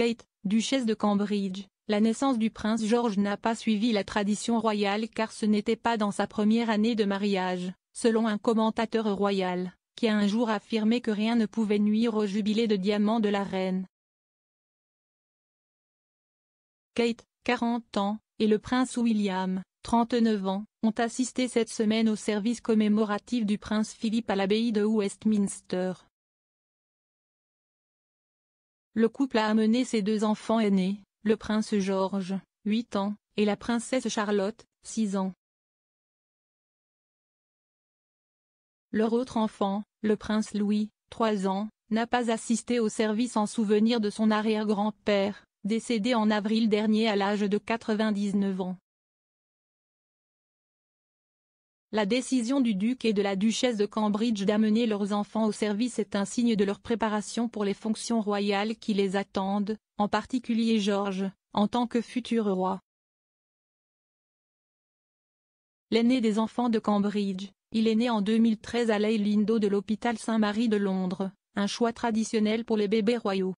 Kate, duchesse de Cambridge, la naissance du prince George n'a pas suivi la tradition royale car ce n'était pas dans sa première année de mariage, selon un commentateur royal, qui a un jour affirmé que rien ne pouvait nuire au jubilé de diamant de la reine. Kate, 40 ans, et le prince William, 39 ans, ont assisté cette semaine au service commémoratif du prince Philippe à l'abbaye de Westminster. Le couple a amené ses deux enfants aînés, le prince Georges, 8 ans, et la princesse Charlotte, 6 ans. Leur autre enfant, le prince Louis, 3 ans, n'a pas assisté au service en souvenir de son arrière-grand-père, décédé en avril dernier à l'âge de 99 ans. La décision du duc et de la duchesse de Cambridge d'amener leurs enfants au service est un signe de leur préparation pour les fonctions royales qui les attendent, en particulier George, en tant que futur roi. L'aîné des enfants de Cambridge, il est né en 2013 à Leylindo de l'hôpital Saint-Marie de Londres, un choix traditionnel pour les bébés royaux.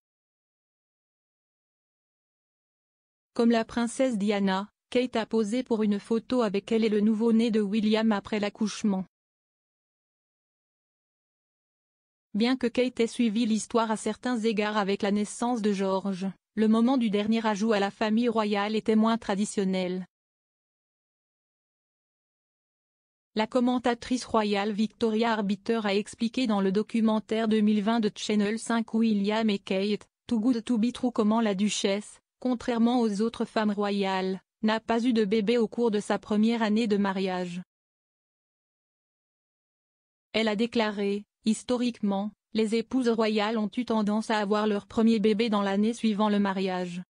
Comme la princesse Diana, Kate a posé pour une photo avec elle et le nouveau-né de William après l'accouchement. Bien que Kate ait suivi l'histoire à certains égards avec la naissance de George, le moment du dernier ajout à la famille royale était moins traditionnel. La commentatrice royale Victoria Arbiter a expliqué dans le documentaire 2020 de Channel 5 William et Kate, Too Good to be True comment la duchesse, contrairement aux autres femmes royales, n'a pas eu de bébé au cours de sa première année de mariage. Elle a déclaré, historiquement, les épouses royales ont eu tendance à avoir leur premier bébé dans l'année suivant le mariage.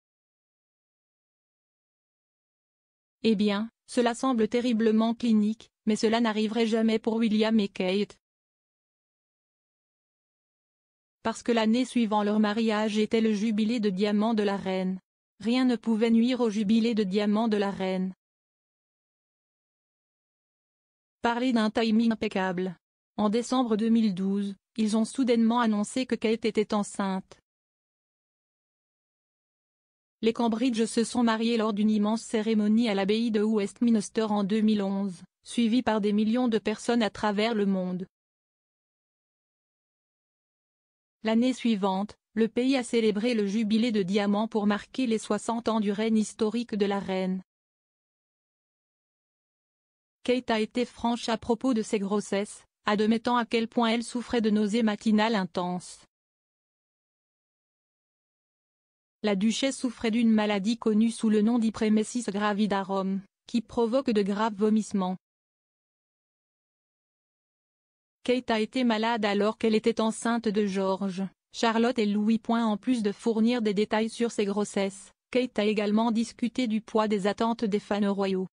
Eh bien, cela semble terriblement clinique, mais cela n'arriverait jamais pour William et Kate. Parce que l'année suivant leur mariage était le jubilé de diamant de la reine. Rien ne pouvait nuire au jubilé de diamants de la reine. Parler d'un timing impeccable. En décembre 2012, ils ont soudainement annoncé que Kate était enceinte. Les Cambridge se sont mariés lors d'une immense cérémonie à l'abbaye de Westminster en 2011, suivie par des millions de personnes à travers le monde. L'année suivante, le pays a célébré le jubilé de diamants pour marquer les 60 ans du règne historique de la reine. Kate a été franche à propos de ses grossesses, admettant à quel point elle souffrait de nausées matinales intenses. La duchesse souffrait d'une maladie connue sous le nom d'hyprémesis gravidarum, qui provoque de graves vomissements, Kate a été malade alors qu'elle était enceinte de George, Charlotte et Louis. Point En plus de fournir des détails sur ses grossesses, Kate a également discuté du poids des attentes des fans royaux.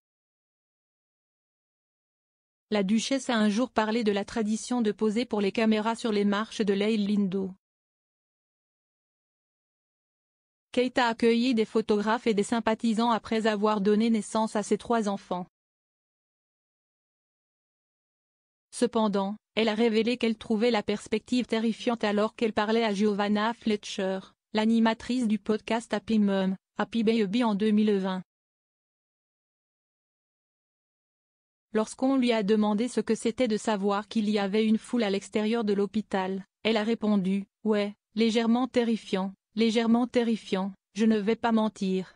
La duchesse a un jour parlé de la tradition de poser pour les caméras sur les marches de l'Ail Lindo. Kate a accueilli des photographes et des sympathisants après avoir donné naissance à ses trois enfants. Cependant, elle a révélé qu'elle trouvait la perspective terrifiante alors qu'elle parlait à Giovanna Fletcher, l'animatrice du podcast Happy Mom, Happy Baby en 2020. Lorsqu'on lui a demandé ce que c'était de savoir qu'il y avait une foule à l'extérieur de l'hôpital, elle a répondu « Ouais, légèrement terrifiant, légèrement terrifiant, je ne vais pas mentir ».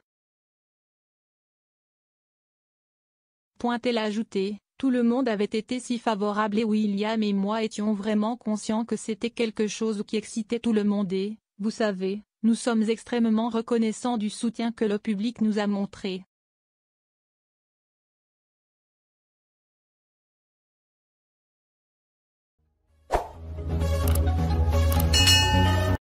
Point elle a ajouté tout le monde avait été si favorable et William et moi étions vraiment conscients que c'était quelque chose qui excitait tout le monde et, vous savez, nous sommes extrêmement reconnaissants du soutien que le public nous a montré.